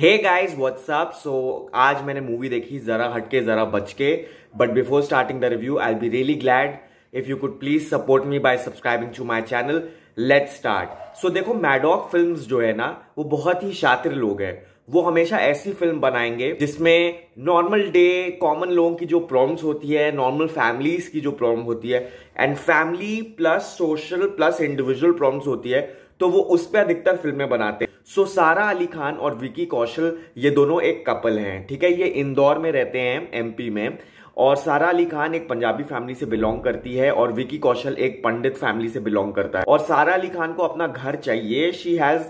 hey guys what's up सो आज मैंने movie देखी जरा हटके जरा बच के but before starting the review I be really glad if you could please support me by subscribing to my channel let start so देखो मैडॉक फिल्म जो है ना वो बहुत ही शातिर लोग हैं वो हमेशा ऐसी फिल्म बनाएंगे जिसमें नॉर्मल डे कॉमन लोगों की जो प्रॉब्लम्स होती है नॉर्मल फैमिलीज की जो प्रॉब्लम होती है and family plus social plus individual problems होती है तो वो उस पर अधिकतर फिल्में बनाते हैं सो सारा अली खान और विकी कौशल ये दोनों एक कपल हैं ठीक है ये इंदौर में रहते हैं एमपी में और सारा अली खान एक पंजाबी फैमिली से बिलोंग करती है और विकी कौशल एक पंडित फैमिली से बिलोंग करता है और सारा अली खान को अपना घर चाहिए she has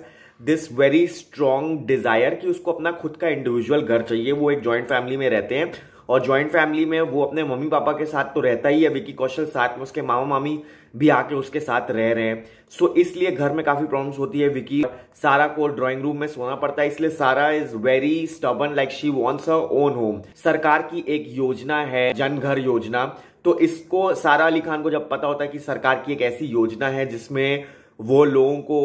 this very strong desire कि उसको अपना खुद का इंडिविजुअल घर चाहिए वो एक जॉइंट फैमिली में रहते हैं और ज्वाइंट फैमिली में वो अपने मम्मी पापा के साथ तो रहता ही है विकी कौशल साथ में उसके मामा मामी भी आके उसके साथ रह रहे हैं सो so, इसलिए घर में काफी प्रॉब्लम्स होती है विकी सारा को ड्राइंग रूम में सोना पड़ता है इसलिए Sara is very stubborn like she wants a own home सरकार की एक योजना है जन घर योजना तो इसको सारा अली खान को जब पता होता है कि सरकार की एक ऐसी योजना है जिसमें वो लोगों को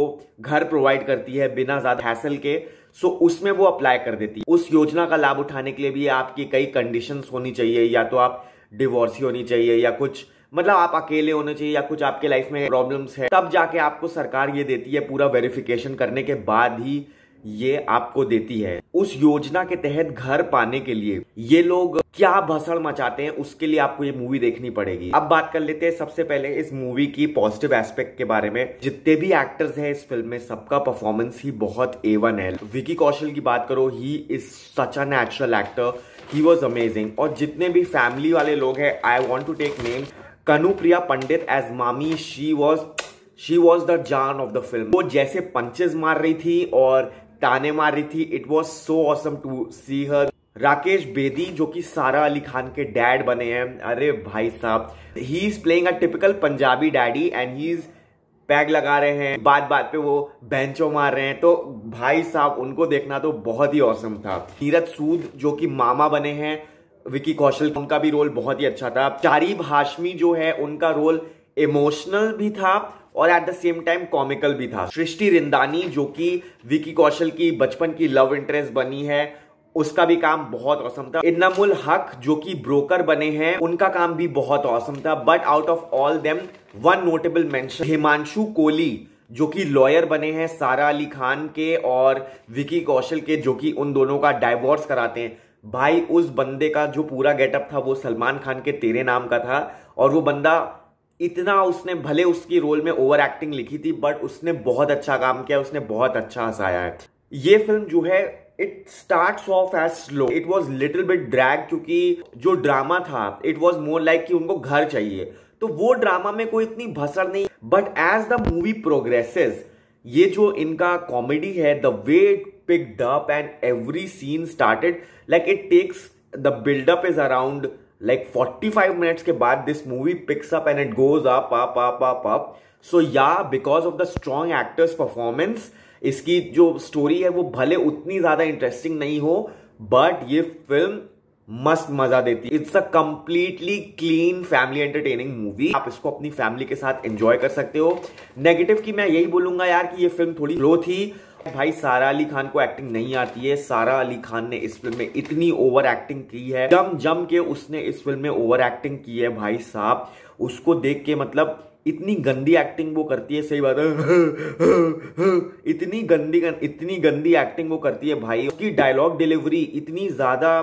घर प्रोवाइड करती है बिना ज़्यादा हैसल के सो उसमें वो अप्लाई कर देती है उस योजना का लाभ उठाने के लिए भी आपकी कई कंडीशंस होनी चाहिए या तो आप डिवोर्सी होनी चाहिए या कुछ मतलब आप अकेले होने चाहिए या कुछ आपके लाइफ में प्रॉब्लम्स है तब जाके आपको सरकार ये देती है पूरा वेरिफिकेशन करने के बाद ही ये आपको देती है उस योजना के तहत घर पाने के लिए ये लोग क्या भसड़ मचाते हैं उसके लिए आपको ये मूवी देखनी पड़ेगी अब बात कर लेते हैं सबसे पहले इस मूवी की पॉजिटिव एस्पेक्ट के बारे में जितने भी एक्टर्स हैं इस फिल्म में सबका परफॉर्मेंस ही बहुत एवन है विकी कौशल की बात करो he is such a natural actor he was amazing और जितने भी फैमिली वाले लोग हैं I want to take name Kanupriya Pandit as मामी she was she was the जान ऑफ द फिल्म वो जैसे पंचेज मार रही थी और ताने मार रही थी it was so awesome to see her Rakesh Bedi जो कि सारा अली खान के डैड बने हैं अरे भाई साहब he is playing a typical Punjabi daddy and he is peg लगा रहे हैं बात बात पे वो बेंचो मार रहे हैं तो भाई साहब उनको देखना तो बहुत ही औसम था नीरज सूद जो कि मामा बने हैं विकी कौशल उनका भी रोल बहुत ही अच्छा था चारीब हाशमी जो है उनका रोल इमोशनल भी था और at the same time comical भी था सृष्टि रिंदानी जो कि विकी कौशल की बचपन की लव इंटरेस्ट बनी है उसका भी काम बहुत औसम था इन्नामुल हक जो कि ब्रोकर बने हैं उनका काम भी बहुत औसम था but out of all them one notable mention Himanshu Kohli जो कि लॉयर बने हैं सारा अली खान के और विकी कौशल के जो कि उन दोनों का डाइवोर्स कराते हैं भाई उस बंदे का जो पूरा गेटअप था वो सलमान खान के तेरे नाम का था और वो बंदा इतना उसने भले उसकी रोल में ओवर एक्टिंग लिखी थी बट उसने बहुत अच्छा काम किया उसने बहुत अच्छा हंसाया है ये फिल्म जो है it start off as slow it was little bit drag क्योंकि जो ड्रामा था इट वॉज मोर लाइक कि उनको घर चाहिए तो वो ड्रामा में कोई इतनी भसर नहीं but as the movie progresses ये जो इनका कॉमेडी है the way pick picked up and every scene started like it takes the buildup is around forty five minutes के बाद this movie picks up and it goes up up up up up so yeah because of the strong actors performance इसकी जो story है वो भले उतनी ज्यादा interesting नहीं हो बट ये फिल्म मस्त मजा देती है it's a completely clean family entertaining movie आप इसको अपनी फैमिली के साथ एंजॉय कर सकते हो नेगेटिव की मैं यही बोलूंगा यार कि ये फिल्म थोड़ी स्लो थी भाई सारा अली खान को एक्टिंग नहीं आती है सारा अली खान ने इस फिल्म में इतनी ओवर एक्टिंग की है जम जम के उसने इस फिल्म में ओवर एक्टिंग की है भाई साहब उसको देख के मतलब इतनी गंदी एक्टिंग वो करती है सही बात है इतनी गंदी इतनी गंदी एक्टिंग वो करती है भाई उसकी डायलॉग डिलीवरी इतनी ज्यादा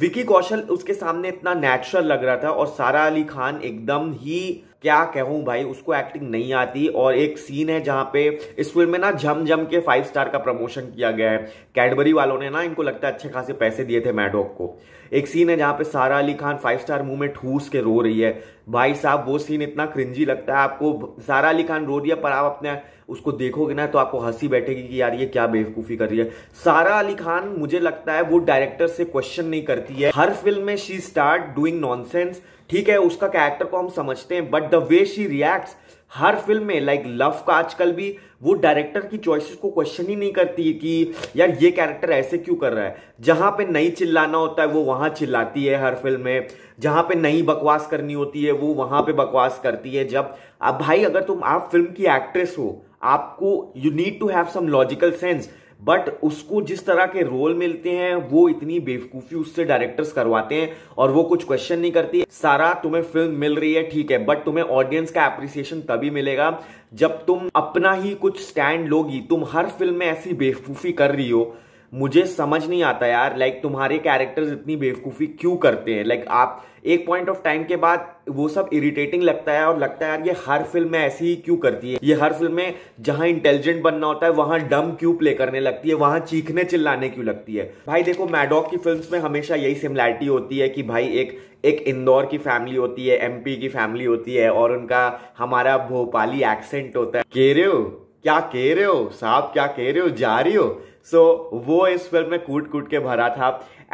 विकी कौशल उसके सामने इतना नेचुरल लग रहा था और सारा अली खान एकदम ही क्या कहूं भाई उसको एक्टिंग नहीं आती और एक सीन है जहां पे इस फिल्म में ना जम जम के फाइव स्टार का प्रमोशन किया गया है कैडबरी वालों ने ना इनको लगता है अच्छे खासे पैसे दिए थे मैडॉक को एक सीन है जहां पे सारा अली खान फाइव स्टार मुंह में ठूस के रो रही है भाई साहब वो सीन इतना क्रिंजी लगता है आपको सारा अली खान रो रही है पर आप अपने उसको देखोगे ना तो आपको हंसी बैठेगी कि यार ये क्या बेवकूफ़ी कर रही है सारा अली खान मुझे लगता है वो डायरेक्टर से क्वेश्चन नहीं करती है हर फिल्म में शी स्टार्ट डूइंग नॉनसेंस ठीक है उसका कैरेक्टर को हम समझते हैं but the way she reacts हर फिल्म में लाइक like, लव का आजकल भी वो डायरेक्टर की चॉइसेस को क्वेश्चन ही नहीं करती कि यार ये कैरेक्टर ऐसे क्यों कर रहा है जहाँ पे नहीं चिल्लाना होता है वो वहाँ चिल्लाती है हर फिल्म में जहाँ पे नहीं बकवास करनी होती है वो वहाँ पे बकवास करती है जब अब भाई अगर तुम आप फिल्म की एक्ट्रेस हो आपको you need to have some logical sense but उसको जिस तरह के रोल मिलते हैं वो इतनी बेवकूफ़ी उससे डायरेक्टर्स करवाते हैं और वो कुछ क्वेश्चन नहीं करती सारा तुम्हें फिल्म मिल रही है ठीक है बट तुम्हें ऑडियंस का अप्रिसिएशन तभी मिलेगा जब तुम अपना ही कुछ स्टैंड लोगी तुम हर फिल्म में ऐसी बेवकूफ़ी कर रही हो मुझे समझ नहीं आता यार लाइक like, तुम्हारे कैरेक्टर्स इतनी बेवकूफ़ी क्यों करते हैं लाइक like, आप एक पॉइंट ऑफ टाइम के बाद वो सब इरिटेटिंग लगता है और लगता है यार ये हर फिल्म में ऐसी ही क्यों करती है ये हर फिल्म में जहाँ इंटेलिजेंट बनना होता है वहाँ डम क्यों प्ले करने लगती है वहाँ चीखने चिल्लाने क्यों लगती है भाई देखो मैडॉक की फिल्म में हमेशा यही सिमिलैरिटी होती है कि भाई एक एक इंदौर की फैमिली होती है एमपी की फैमिली होती है और उनका हमारा भोपाली एक्सेंट होता है कह रहे हो क्या कह रहे हो साहब क्या कह रहे हो जा रही हो सो so, वो इस फिल्म में कूट कूट के भरा था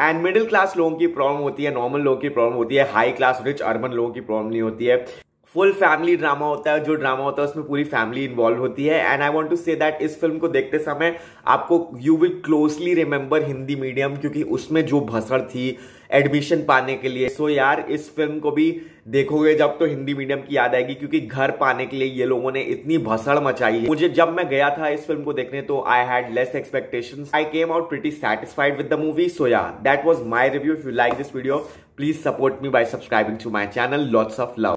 एंड मिडिल क्लास लोगों की प्रॉब्लम होती है नॉर्मल लोगों की प्रॉब्लम होती है हाई क्लास रिच अर्बन लोगों की प्रॉब्लम नहीं होती है फुल फैमिली ड्रामा होता है जो ड्रामा होता है उसमें पूरी फैमिली इन्वॉल्व होती है and I want to say that इस फिल्म को देखते समय आपको you will closely remember Hindi medium क्योंकि उसमें जो भसड़ थी एडमिशन पाने के लिए सो so यार इस फिल्म को भी देखोगे जब तो हिंदी मीडियम की याद आएगी क्योंकि घर पाने के लिए ये लोगों ने इतनी भसड़ मचाई है मुझे जब मैं गया था इस फिल्म को देखने तो I had less expectation I came out pretty satisfied with the movie so yeah that was my review if you like this video please support me by subscribing to my channel lots of love